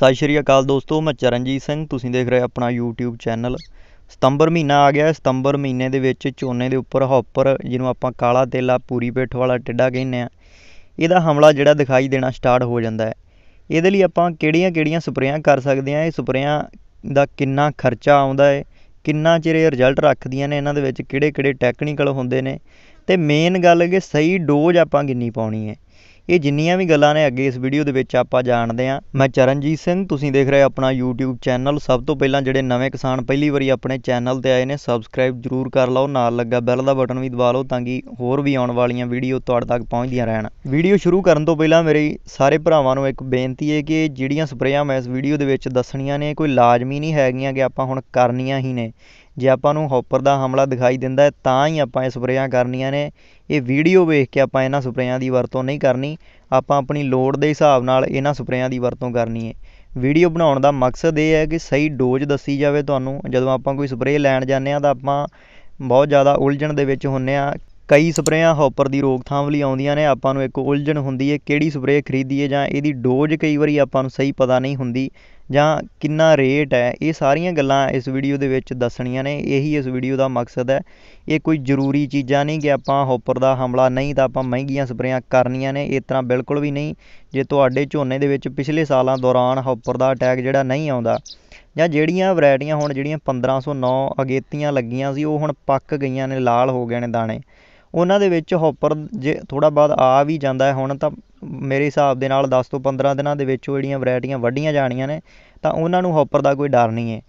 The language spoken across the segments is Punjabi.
ਸਤਿ ਸ਼੍ਰੀ ਅਕਾਲ ਦੋਸਤੋ ਮੈਂ ਚਰਨਜੀਤ ਸਿੰਘ ਤੁਸੀਂ ਦੇਖ ਰਹੇ ਆਪਣਾ YouTube ਚੈਨਲ ਸਤੰਬਰ ਮਹੀਨਾ ਆ ਗਿਆ ਸਤੰਬਰ ਮਹੀਨੇ ਦੇ ਵਿੱਚ ਝੋਨੇ ਦੇ ਉੱਪਰ ਹੌਪਰ ਜਿਹਨੂੰ ਆਪਾਂ ਕਾਲਾ ਤੇਲਾ ਪੂਰੀ ਪੇਠ ਵਾਲਾ ਟਿੱਡਾ ਕਹਿੰਦੇ ਆ ਇਹਦਾ ਹਮਲਾ ਜਿਹੜਾ ਦਿਖਾਈ ਦੇਣਾ ਸਟਾਰਟ ਹੋ ਜਾਂਦਾ ਹੈ ਇਹਦੇ ਲਈ ਆਪਾਂ ਕਿਹੜੀਆਂ-ਕਿਹੜੀਆਂ ਸਪਰੇਆਂ ਕਰ ਸਕਦੇ ਆ ਇਹ ਸਪਰੇਆਂ ਦਾ ਕਿੰਨਾ ਖਰਚਾ ਆਉਂਦਾ ਹੈ ਕਿੰਨਾ ਚਿਰ ਇਹ ਰਿਜ਼ਲਟ ਰੱਖਦੀਆਂ ਨੇ ਇਹਨਾਂ ਦੇ ਵਿੱਚ ਕਿਹੜੇ-ਕਿਹੜੇ ਟੈਕਨੀਕਲ ਹੁੰਦੇ ਨੇ ਤੇ ਮੇਨ ਗੱਲ ਕਿ ਸਹੀ ਡੋਜ਼ ਆਪਾਂ ਕਿੰਨੀ ਪਾਉਣੀ ਹੈ ਇਹ ਜਿੰਨੀਆਂ ਵੀ ਗੱਲਾਂ ਨੇ ਅੱਗੇ ਇਸ ਵੀਡੀਓ ਦੇ ਵਿੱਚ ਆਪਾਂ ਜਾਣਦੇ ਆ ਮੈਂ ਚਰਨਜੀਤ ਸਿੰਘ ਤੁਸੀਂ ਦੇਖ ਰਹੇ ਆਪਣਾ YouTube ਚੈਨਲ ਸਭ ਤੋਂ ਪਹਿਲਾਂ ਜਿਹੜੇ ਨਵੇਂ ਕਿਸਾਨ ਪਹਿਲੀ ਵਾਰੀ ਆਪਣੇ ਚੈਨਲ ਤੇ ਆਏ ਨੇ ਸਬਸਕ੍ਰਾਈਬ ਜਰੂਰ ਕਰ ਲਓ ਨਾਲ ਲੱਗਾ ਬੈਲ ਦਾ ਬਟਨ ਵੀ ਦਬਾ ਲਓ ਤਾਂ ਕਿ ਹੋਰ ਵੀ ਆਉਣ ਵਾਲੀਆਂ ਵੀਡੀਓ ਤੁਹਾਡੇ ਤੱਕ ਪਹੁੰਚਦੀਆਂ ਰਹਿਣ ਵੀਡੀਓ ਸ਼ੁਰੂ ਕਰਨ ਤੋਂ ਪਹਿਲਾਂ ਮੇਰੀ ਸਾਰੇ ਭਰਾਵਾਂ ਨੂੰ ਇੱਕ ਬੇਨਤੀ ਹੈ ਕਿ ਜਿਹੜੀਆਂ ਸਪਰੇਆਂ ਮੈਂ ਇਸ ਵੀਡੀਓ ਦੇ ਵਿੱਚ ਦੱਸਣੀਆਂ ਨੇ ਕੋਈ ਲਾਜ਼ਮੀ ਨਹੀਂ ਹੈਗੀਆਂ ਕਿ ਆਪਾਂ ਹੁਣ ਕਰਨੀਆਂ ਹੀ ਨੇ ਜੇ ਆਪਾਂ ਨੂੰ ਹੌਪਰ ਦਾ ਹਮਲਾ ਦਿਖਾਈ ਦਿੰਦਾ ਤਾਂ ਹੀ ਆਪਾਂ ਇਹ ਸਪਰੇਆਂ ਕਰਨੀਆਂ ਨੇ ਇਹ ਵੀਡੀਓ ਵੇਖ ਕੇ ਆਪਾਂ ਇਹਨਾਂ ਸਪਰੇਆਂ ਦੀ ਵਰਤੋਂ ਨਹੀਂ ਕਰਨੀ ਆਪਾਂ ਆਪਣੀ ਲੋੜ ਦੇ ਹਿਸਾਬ ਨਾਲ ਇਹਨਾਂ ਸਪਰੇਆਂ ਦੀ ਵਰਤੋਂ ਕਰਨੀ ਹੈ ਵੀਡੀਓ ਬਣਾਉਣ ਦਾ ਮਕਸਦ ਇਹ ਹੈ ਕਿ ਸਹੀ ਡੋਜ਼ ਦੱਸੀ ਜਾਵੇ ਤੁਹਾਨੂੰ ਜਦੋਂ ਆਪਾਂ ਕੋਈ ਸਪਰੇਅ ਲੈਣ ਜਾਂਦੇ ਆ ਤਾਂ ਆਪਾਂ ਬਹੁਤ ਜ਼ਿਆਦਾ ਉਲਝਣ ਦੇ ਵਿੱਚ ਹੁੰਨੇ ਆ ਕਈ ਸਪਰੇਆਂ ਹੌਪਰ ਦੀ ਰੋਕਥਾਮ ਲਈ ਆਉਂਦੀਆਂ ਨੇ ਆਪਾਂ ਨੂੰ ਇੱਕ ਉਲਝਣ ਹੁੰਦੀ ਹੈ ਕਿਹੜੀ ਸਪਰੇਅ ਖਰੀਦੀਏ ਜਾਂ ਇਹਦੀ ਡੋਜ਼ ਕਈ ਵਾਰੀ ਆਪਾਂ ਨੂੰ ਸਹੀ ਪਤਾ ਨਹੀਂ ਹੁੰਦੀ ਜਾਂ ਕਿੰਨਾ ਰੇਟ ਹੈ ਇਹ ਸਾਰੀਆਂ ਗੱਲਾਂ ਇਸ ਵੀਡੀਓ ਦੇ ਵਿੱਚ ਦੱਸਣੀਆਂ ਨੇ ਇਹੀ ਇਸ ਵੀਡੀਓ ਦਾ ਮਕਸਦ ਹੈ ਇਹ ਕੋਈ ਜ਼ਰੂਰੀ ਚੀਜ਼ਾਂ ਨਹੀਂ ਕਿ ਆਪਾਂ ਹੋਪਰ ਦਾ ਹਮਲਾ ਨਹੀਂ ਤਾਂ ਆਪਾਂ ਮਹਿੰਗੀਆਂ ਸਪਰੇਆਂ ਕਰਨੀਆਂ ਨੇ ਇਸ ਤਰ੍ਹਾਂ ਬਿਲਕੁਲ ਵੀ ਨਹੀਂ ਜੇ ਤੁਹਾਡੇ ਝੋਨੇ ਦੇ ਵਿੱਚ ਪਿਛਲੇ ਸਾਲਾਂ ਦੌਰਾਨ ਹੋਪਰ ਦਾ ਅਟੈਕ ਜਿਹੜਾ ਨਹੀਂ ਆਉਂਦਾ ਜਾਂ ਜਿਹੜੀਆਂ ਵੈਰਾਈਟੀਆਂ ਹੁਣ ਜਿਹੜੀਆਂ 1509 ਅਗੇਤੀਆਂ ਲੱਗੀਆਂ ਸੀ ਉਹ ਹੁਣ ਪੱਕ ਗਈਆਂ ਨੇ ਲਾਲ ਹੋ ਗਏ ਨੇ ਦਾਣੇ ਉਹਨਾਂ ਦੇ ਵਿੱਚ ਹੋਪਰ ਜੇ ਥੋੜਾ ਬਾਅਦ ਆ ਵੀ ਜਾਂਦਾ ਹੁਣ ਤਾਂ ਮੇਰੇ ਹਿਸਾਬ ਦੇ ਨਾਲ 10 ਤੋਂ 15 ਦਿਨਾਂ ਦੇ ਵਿੱਚ ਉਹ ਜਿਹੜੀਆਂ ਵੈਰਾਈਟੀਆਂ ਵੱਡੀਆਂ ਜਾਣੀਆਂ ਨੇ ਤਾਂ ਉਹਨਾਂ ਨੂੰ ਹੌਪਰ ਦਾ ਕੋਈ ਡਰ ਨਹੀਂ ਹੈ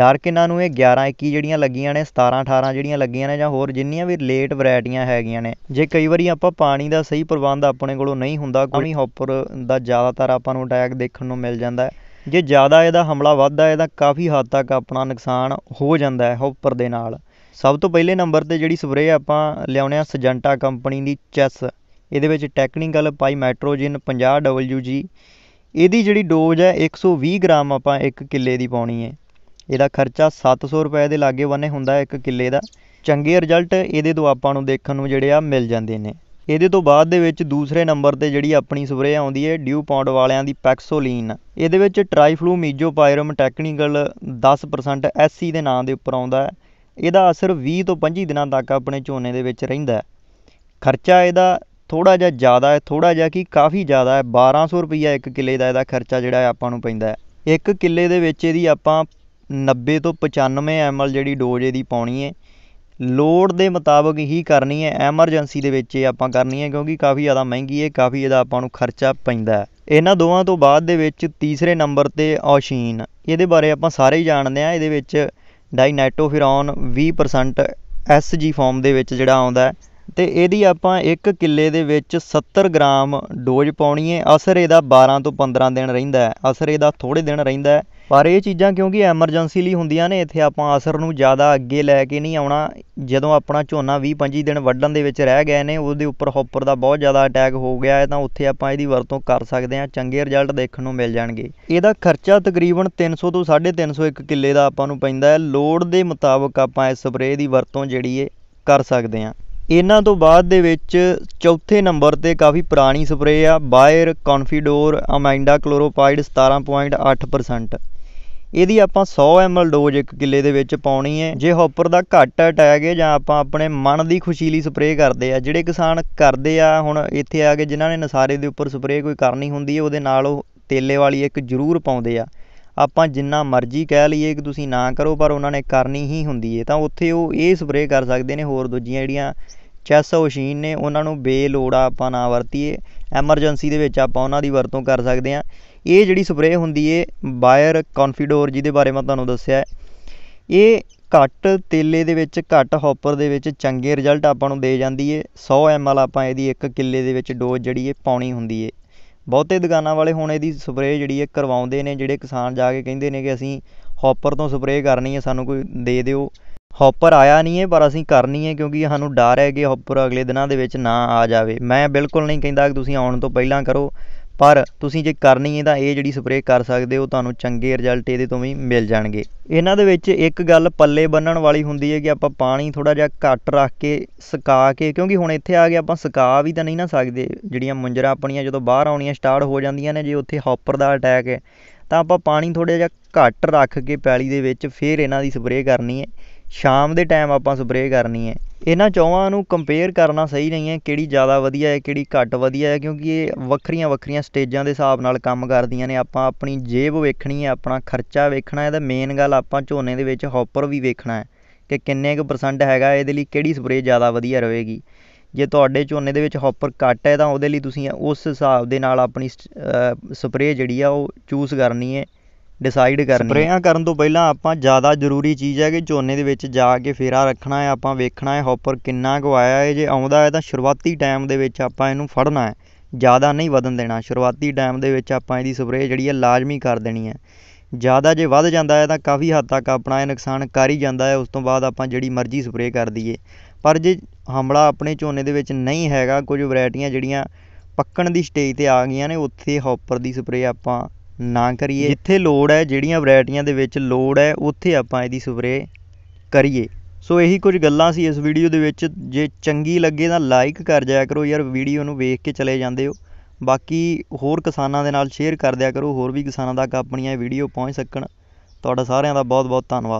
ਡਰ ਕਿਨਾਂ ਨੂੰ ਹੈ 11 21 ਜਿਹੜੀਆਂ ਲੱਗੀਆਂ ਨੇ 17 18 ਜਿਹੜੀਆਂ ਲੱਗੀਆਂ ਨੇ ਜਾਂ ਹੋਰ ਜਿੰਨੀਆਂ ਵੀ ਲੇਟ ਵੈਰਾਈਟੀਆਂ ਹੈਗੀਆਂ ਨੇ ਜੇ ਕਈ ਵਾਰੀ ਆਪਾਂ ਪਾਣੀ ਦਾ ਸਹੀ ਪ੍ਰਬੰਧ ਆਪਣੇ ਕੋਲੋਂ ਨਹੀਂ ਹੁੰਦਾ ਕੋਈ ਹੌਪਰ ਦਾ ਜ਼ਿਆਦਾਤਰ ਆਪਾਂ ਨੂੰ ਅਟੈਕ ਦੇਖਣ ਨੂੰ ਮਿਲ ਜਾਂਦਾ ਹੈ ਜੇ ਜ਼ਿਆਦਾ ਇਹਦਾ ਹਮਲਾ ਵੱਧਦਾ ਹੈ ਤਾਂ ਕਾਫੀ ਹੱਦ ਤੱਕ ਆਪਣਾ ਨੁਕਸਾਨ ਹੋ ਜਾਂਦਾ ਹੈ ਹੌਪਰ ਦੇ ਨਾਲ ਸਭ ਤੋਂ ਪਹਿਲੇ ਨੰਬਰ ਤੇ ਜਿਹੜੀ ਸਪਰੇਅ ਆਪਾਂ ਲਿਆਉਣੇ ਆ ਸਜੰਟਾ ਕੰਪਨੀ ਦੀ ਚੈਸ ਇਹਦੇ ਵਿੱਚ ਟੈਕਨੀਕਲ ਪਾਈ ਪੰਜਾਹ ਡਬਲਯੂ ਜੀ ਇਹਦੀ ਜਿਹੜੀ ਡੋਜ਼ ਹੈ 120 ਗ੍ਰਾਮ ਆਪਾਂ ਇੱਕ ਕਿੱਲੇ ਦੀ ਪਾਉਣੀ ਹੈ ਇਹਦਾ ਖਰਚਾ 700 ਰੁਪਏ ਦੇ ਲਾਗੇ ਬੰਨੇ ਹੁੰਦਾ ਇੱਕ ਕਿੱਲੇ ਦਾ ਚੰਗੇ ਰਿਜ਼ਲਟ ਇਹਦੇ ਤੋਂ ਆਪਾਂ ਨੂੰ ਦੇਖਣ ਨੂੰ ਜਿਹੜੇ ਆ ਮਿਲ ਜਾਂਦੇ ਨੇ ਇਹਦੇ ਤੋਂ ਬਾਅਦ ਦੇ ਵਿੱਚ ਦੂਸਰੇ ਨੰਬਰ ਤੇ ਜਿਹੜੀ ਆਪਣੀ ਸਪਰੇਅ ਆਉਂਦੀ ਹੈ ਡਿਊ ਪੌਂਡ ਵਾਲਿਆਂ ਦੀ ਪੈਕਸੋਲੀਨ ਇਹਦੇ ਵਿੱਚ ਟ੍ਰਾਈਫਲੂ ਮੀਜੋਪਾਇਰਮ ਟੈਕਨੀਕਲ 10% ਐਸਸੀ ਦੇ ਨਾਂ ਦੇ ਉੱਪਰ ਆਉਂਦਾ ਹੈ ਇਹਦਾ ਅਸਰ 20 ਤੋਂ 25 ਦਿਨਾਂ ਤੱਕ ਆਪਣੇ ਝੋਨੇ ਦੇ ਵਿੱਚ ਰਹਿੰਦਾ ਹੈ ਖਰਚਾ ਇਹਦਾ ਥੋੜਾ ਜਿਹਾ ਜ਼ਿਆਦਾ ਹੈ ਥੋੜਾ ਜਿਹਾ ਕਿ ਕਾਫੀ ਜ਼ਿਆਦਾ ਹੈ 1200 ਰੁਪਇਆ ਇੱਕ ਕਿੱਲੇ ਦਾ ਇਹਦਾ ਖਰਚਾ ਜਿਹੜਾ ਆਪਾਂ ਨੂੰ ਪੈਂਦਾ ਇੱਕ ਕਿੱਲੇ ਦੇ ਵਿੱਚ ਇਹਦੀ ਆਪਾਂ 90 ਤੋਂ 95 ਐਮਐਲ ਜਿਹੜੀ ਡੋਜ਼ ਇਹਦੀ ਪਾਉਣੀ ਹੈ ਲੋਡ ਦੇ ਮੁਤਾਬਕ ਹੀ ਕਰਨੀ ਹੈ ਐਮਰਜੈਂਸੀ ਦੇ ਵਿੱਚ ਇਹ ਆਪਾਂ ਕਰਨੀ ਹੈ ਕਿਉਂਕਿ ਕਾਫੀ ਜ਼ਿਆਦਾ ਮਹਿੰਗੀ ਹੈ ਕਾਫੀ ਇਹਦਾ ਆਪਾਂ ਨੂੰ ਖਰਚਾ ਪੈਂਦਾ ਇਹਨਾਂ ਦੋਵਾਂ ਤੋਂ ਬਾਅਦ ਦੇ ਵਿੱਚ ਤੀਸਰੇ ਨੰਬਰ ਤੇ ਔਸ਼ੀਨ ਇਹਦੇ ਬਾਰੇ ਆਪਾਂ ਸਾਰੇ ਹੀ ਜਾਣਦੇ ਆ ਇਹਦੇ ਵਿੱਚ ਡਾਈਨਾਈਟੋਫਿਰੋਨ 20% ਐਸਜੀ ਫਾਰਮ ਦੇ ਵਿੱਚ ਜਿਹੜਾ ਆਉਂਦਾ ਹੈ ਅਤੇ ਇਹਦੀ ਆਪਾਂ ਇੱਕ ਕਿੱਲੇ ਦੇ ਵਿੱਚ ਸੱਤਰ ਗ੍ਰਾਮ ਡੋਜ਼ ਪਾਉਣੀ ਹੈ ਅਸਰ ਇਹਦਾ 12 ਤੋਂ 15 ਦਿਨ ਰਹਿੰਦਾ ਅਸਰ ਇਹਦਾ ਥੋੜ੍ਹੇ ਦਿਨ ਰਹਿੰਦਾ ਪਰ ਇਹ ਚੀਜ਼ਾਂ ਕਿਉਂਕਿ ਐਮਰਜੈਂਸੀ ਲਈ ਹੁੰਦੀਆਂ ਨੇ ਇੱਥੇ ਆਪਾਂ ਅਸਰ ਨੂੰ ਜ਼ਿਆਦਾ ਅੱਗੇ ਲੈ ਕੇ ਨਹੀਂ ਆਉਣਾ ਜਦੋਂ ਆਪਣਾ ਝੋਨਾ 20 25 ਦਿਨ ਵੱਢਣ ਦੇ ਵਿੱਚ ਰਹਿ ਗਏ ਨੇ ਉਹਦੇ ਉੱਪਰ ਹੌਪਰ ਦਾ ਬਹੁਤ ਜ਼ਿਆਦਾ ਅਟੈਕ ਹੋ ਗਿਆ ਹੈ ਤਾਂ ਉੱਥੇ ਆਪਾਂ ਇਹਦੀ ਵਰਤੋਂ ਕਰ ਸਕਦੇ ਹਾਂ ਚੰਗੇ ਰਿਜ਼ਲਟ ਦੇਖਣ ਨੂੰ ਮਿਲ ਜਾਣਗੇ ਇਹਦਾ ਖਰਚਾ ਤਕਰੀਬਨ 300 ਤੋਂ 350 ਇੱਕ ਕਿੱਲੇ ਦਾ ਆਪਾਂ ਨੂੰ ਪੈਂਦਾ ਹੈ ਲੋੜ ਦੇ ਮੁਤਾਬਕ ਆਪਾਂ ਇਸ ਸਪਰੇਅ ਦੀ ਵਰਤੋਂ ਜਿਹੜੀ ਹੈ ਕਰ ਸਕਦੇ ਹਾਂ ਇਹਨਾਂ ਤੋਂ ਬਾਅਦ ਦੇ ਵਿੱਚ ਚੌਥੇ ਨੰਬਰ ਤੇ ਕਾਫੀ ਪੁਰਾਣੀ ਸਪਰੇਅ ਆ ਬਾਇਰ ਕੌਨਫੀਡੋਰ ਅਮਾਈਂਡਾ ਕਲੋਰੋਪਾਈਡ 17.8% ਇਹਦੀ ਆਪਾਂ 100 ਐਮਐਲ ਡੋਜ਼ 1 ਕਿੱਲੇ ਦੇ ਵਿੱਚ ਪਾਉਣੀ ਹੈ ਜੇ ਹੌਪਰ ਦਾ ਘੱਟ ਅਟੈਕ ਹੈ ਜਾਂ ਆਪਾਂ ਆਪਣੇ ਮਨ ਦੀ ਖੁਸ਼ੀ ਲਈ ਸਪਰੇਅ ਕਰਦੇ ਆ ਜਿਹੜੇ ਕਿਸਾਨ ਕਰਦੇ ਆ ਹੁਣ ਇੱਥੇ ਆ ਕੇ ਜਿਨ੍ਹਾਂ ਨੇ ਨਸਾਰੇ ਦੇ ਉੱਪਰ ਸਪਰੇਅ ਕੋਈ ਕਰਨੀ ਹੁੰਦੀ ਹੈ ਉਹਦੇ ਨਾਲ ਉਹ ਤੇਲੇ ਵਾਲੀ ਇੱਕ ਜ਼ਰੂਰ ਪਾਉਂਦੇ ਆ ਆਪਾਂ ਜਿੰਨਾ ਮਰਜ਼ੀ ਕਹਿ ਲਈਏ ਕਿ ਤੁਸੀਂ ਨਾ ਕਰੋ ਪਰ ਉਹਨਾਂ ਨੇ ਕਰਨੀ ਹੀ ਹੁੰਦੀ ਹੈ ਤਾਂ ਉੱਥੇ ਉਹ ਇਹ ਸਪਰੇਅ ਕਰ ਸਕਦੇ ਨੇ ਹੋਰ ਦੂਜੀਆਂ ਜਿਹੜੀਆਂ ਚੈੱਸ ਮਸ਼ੀਨ ਨੇ ਉਹਨਾਂ ਨੂੰ ਬੇਲੋੜਾ ਆਪਾਂ ਨਾ ਵਰਤੀਏ ਐਮਰਜੈਂਸੀ ਦੇ ਵਿੱਚ ਆਪਾਂ ਉਹਨਾਂ ਦੀ ਵਰਤੋਂ ਕਰ ਸਕਦੇ ਹਾਂ ਇਹ ਜਿਹੜੀ ਸਪਰੇਅ ਹੁੰਦੀ ਏ ਬਾਇਰ ਕੌਨਫੀਡੋਰ ਜਿਹਦੇ ਬਾਰੇ ਮੈਂ ਤੁਹਾਨੂੰ ਦੱਸਿਆ ਇਹ ਘੱਟ ਤੇਲੇ ਦੇ ਵਿੱਚ ਘੱਟ ਹੌਪਰ ਦੇ ਵਿੱਚ ਚੰਗੇ ਰਿਜ਼ਲਟ ਆਪਾਂ ਨੂੰ ਦੇ ਜਾਂਦੀ ਏ 100 ਐਮਐਲ ਆਪਾਂ ਇਹਦੀ 1 ਕਿੱਲੇ ਦੇ ਵਿੱਚ ਡੋਜ਼ ਜਿਹੜੀ ਏ ਪਾਉਣੀ ਹੁੰਦੀ ਏ ਬਹੁਤੇ ਦੁਕਾਨਾਂ ਵਾਲੇ ਹੁਣ ਇਹਦੀ ਸਪਰੇਅ ਜਿਹੜੀ ਏ ਕਰਵਾਉਂਦੇ ਨੇ ਜਿਹੜੇ ਕਿਸਾਨ ਜਾ ਕੇ ਕਹਿੰਦੇ ਨੇ ਕਿ ਅਸੀਂ ਹੌਪਰ ਤੋਂ ਸਪਰੇਅ ਕਰਨੀ ਹੈ ਸਾਨੂੰ ਕੋਈ ਦੇ ਦਿਓ ਹੌਪਰ ਆਇਆ ਨਹੀਂ ਹੈ ਪਰ ਅਸੀਂ ਕਰਨੀ ਹੈ ਕਿਉਂਕਿ ਸਾਨੂੰ ਡਰ ਹੈ ਕਿ ਹੌਪਰ ਅਗਲੇ ਦਿਨਾਂ ਦੇ ਵਿੱਚ ਨਾ ਆ ਜਾਵੇ ਮੈਂ ਬਿਲਕੁਲ ਨਹੀਂ ਕਹਿੰਦਾ ਕਿ ਤੁਸੀਂ ਆਉਣ ਤੋਂ ਪਹਿਲਾਂ ਕਰੋ ਪਰ ਤੁਸੀਂ ਜੇ ਕਰਨੀ ਹੈ ਤਾਂ ਇਹ ਜਿਹੜੀ ਸਪਰੇਅ ਕਰ ਸਕਦੇ ਹੋ ਤੁਹਾਨੂੰ ਚੰਗੇ ਰਿਜ਼ਲਟ ਇਹਦੇ ਤੋਂ ਵੀ ਮਿਲ ਜਾਣਗੇ ਇਹਨਾਂ ਦੇ ਵਿੱਚ ਇੱਕ ਗੱਲ ਪੱਲੇ ਬੰਨਣ ਵਾਲੀ ਹੁੰਦੀ ਹੈ ਕਿ ਆਪਾਂ ਪਾਣੀ ਥੋੜਾ ਜਿਹਾ ਘੱਟ ਰੱਖ ਕੇ ਸੁਕਾ ਕੇ ਕਿਉਂਕਿ ਹੁਣ ਇੱਥੇ ਆ ਗਿਆ ਆਪਾਂ ਸੁਕਾ ਵੀ ਤਾਂ ਨਹੀਂ ਨਾ ਸਕਦੇ ਜਿਹੜੀਆਂ ਮੁੰਜਰਾ ਆਪਣੀਆਂ ਜਦੋਂ ਬਾਹਰ ਆਉਣੀਆਂ ਸਟਾਰਟ ਹੋ ਜਾਂਦੀਆਂ ਨੇ ਜੇ ਉੱਥੇ ਹੌਪਰ ਦਾ ਅਟੈਕ ਹੈ ਤਾਂ ਆਪਾਂ ਪਾਣੀ ਥੋੜਾ ਜਿਹਾ ਘੱਟ ਰੱਖ ਕੇ ਪੈਲੀ ਦੇ ਵਿੱਚ ਫਿਰ ਇਹਨਾਂ ਦੀ ਸਪਰੇਅ ਕਰਨੀ ਹੈ ਸ਼ਾਮ ਦੇ ਟਾਈਮ ਆਪਾਂ ਸਪਰੇਅ ਕਰਨੀ ਹੈ ਇਹਨਾਂ ਚੌਵਾਂ ਨੂੰ ਕੰਪੇਅਰ ਕਰਨਾ ਸਹੀ ਨਹੀਂ ਹੈ ਕਿਹੜੀ ਜ਼ਿਆਦਾ ਵਧੀਆ ਹੈ ਕਿਹੜੀ ਘੱਟ ਵਧੀਆ ਹੈ ਕਿਉਂਕਿ ਇਹ ਵੱਖਰੀਆਂ ਵੱਖਰੀਆਂ ਸਟੇਜਾਂ ਦੇ ਹਿਸਾਬ ਨਾਲ ਕੰਮ ਕਰਦੀਆਂ ਨੇ ਆਪਾਂ ਆਪਣੀ ਜੇਬ ਵੇਖਣੀ ਹੈ ਆਪਣਾ ਖਰਚਾ ਵੇਖਣਾ ਹੈ ਮੇਨ ਗੱਲ ਆਪਾਂ ਝੋਨੇ ਦੇ ਵਿੱਚ ਹੌਪਰ ਵੀ ਵੇਖਣਾ ਹੈ ਕਿ ਕਿੰਨੇ ਕੁ ਪਰਸੈਂਟ ਹੈਗਾ ਇਹਦੇ ਲਈ ਕਿਹੜੀ ਸਪਰੇਅ ਜ਼ਿਆਦਾ ਵਧੀਆ ਰਹੇਗੀ ਜੇ ਤੁਹਾਡੇ ਝੋਨੇ ਦੇ ਵਿੱਚ ਹੌਪਰ ਘੱਟ ਹੈ ਤਾਂ ਉਹਦੇ ਲਈ ਤੁਸੀਂ ਉਸ ਹਿਸਾਬ ਦੇ ਨਾਲ ਆਪਣੀ ਸਪਰੇਅ ਜਿਹੜੀ ਆ ਉਹ ਚੂਜ਼ ਕਰਨੀ ਹੈ ਡਿਸਾਈਡ ਕਰਨੀ ਸਪਰੇਆਂ ਕਰਨ ਤੋਂ ਪਹਿਲਾਂ ਆਪਾਂ ਜ਼ਿਆਦਾ ਜ਼ਰੂਰੀ ਚੀਜ਼ ਹੈ ਕਿ ਝੋਨੇ ਦੇ ਵਿੱਚ ਜਾ ਕੇ ਫੇਰਾ ਰੱਖਣਾ ਹੈ ਆਪਾਂ ਵੇਖਣਾ ਹੈ ਹੌਪਰ ਕਿੰਨਾ ਕੁ ਆਇਆ ਹੈ ਜੇ ਆਉਂਦਾ ਹੈ ਤਾਂ ਸ਼ੁਰੂਆਤੀ ਟਾਈਮ ਦੇ ਵਿੱਚ ਆਪਾਂ ਇਹਨੂੰ ਫੜਨਾ ਹੈ ਜ਼ਿਆਦਾ ਨਹੀਂ ਵਧਣ ਦੇਣਾ ਸ਼ੁਰੂਆਤੀ ਟਾਈਮ ਦੇ ਵਿੱਚ ਆਪਾਂ ਇਹਦੀ ਸਪਰੇ ਜਿਹੜੀ ਹੈ ਲਾਜ਼ਮੀ ਕਰ ਦੇਣੀ ਹੈ ਜ਼ਿਆਦਾ ਜੇ ਵੱਧ ਜਾਂਦਾ ਹੈ ਤਾਂ ਕਾਫੀ ਹੱਦ ਤੱਕ ਆਪਣਾ ਇਹ ਨੁਕਸਾਨ ਕਰ ਹੀ ਜਾਂਦਾ ਹੈ ਉਸ ਤੋਂ ਬਾਅਦ ਆਪਾਂ ਜਿਹੜੀ ਮਰਜ਼ੀ ਸਪਰੇ ਕਰ ਦਈਏ ਪਰ ਜੇ ਹਮਲਾ ਆਪਣੇ ਝੋਨੇ ਦੇ ਵਿੱਚ ਨਹੀਂ ਹੈਗਾ ਕੁਝ ਵੈਰਾਈਟੀਆਂ ਜਿਹੜੀਆਂ ਪੱਕਣ ਦੀ ਸਟੇਜ ਤੇ ਆ ਗਈਆਂ ਨੇ ਉੱਥੇ ਹੌਪਰ ਦੀ ਸਪਰੇ ਆਪਾਂ ਨਾ ਕਰੀਏ ਜਿੱਥੇ ਲੋੜ ਹੈ ਜਿਹੜੀਆਂ ਵੈਰਾਈਟੀਆਂ ਦੇ ਵਿੱਚ ਲੋੜ ਹੈ ਉੱਥੇ ਆਪਾਂ ਇਹਦੀ ਸਪਰੇ ਕਰੀਏ ਸੋ ਇਹੀ ਕੁਝ ਗੱਲਾਂ ਸੀ ਇਸ ਵੀਡੀਓ ਦੇ ਵਿੱਚ ਜੇ ਚੰਗੀ ਲੱਗੇ ਤਾਂ ਲਾਈਕ ਕਰ ਜਾਇਆ ਕਰੋ ਯਾਰ ਵੀਡੀਓ ਨੂੰ ਵੇਖ ਕੇ ਚਲੇ ਜਾਂਦੇ ਹੋ ਬਾਕੀ ਹੋਰ ਕਿਸਾਨਾਂ ਦੇ ਨਾਲ ਸ਼ੇਅਰ ਕਰ ਦਿਆ ਕਰੋ ਹੋਰ ਵੀ ਕਿਸਾਨਾਂ ਤੱਕ ਆਪਣੀਆਂ ਇਹ ਵੀਡੀਓ ਪਹੁੰਚ ਸਕਣ ਤੁਹਾਡਾ ਸਾਰਿਆਂ ਦਾ ਬਹੁਤ ਬਹੁਤ ਧੰਨਵਾਦ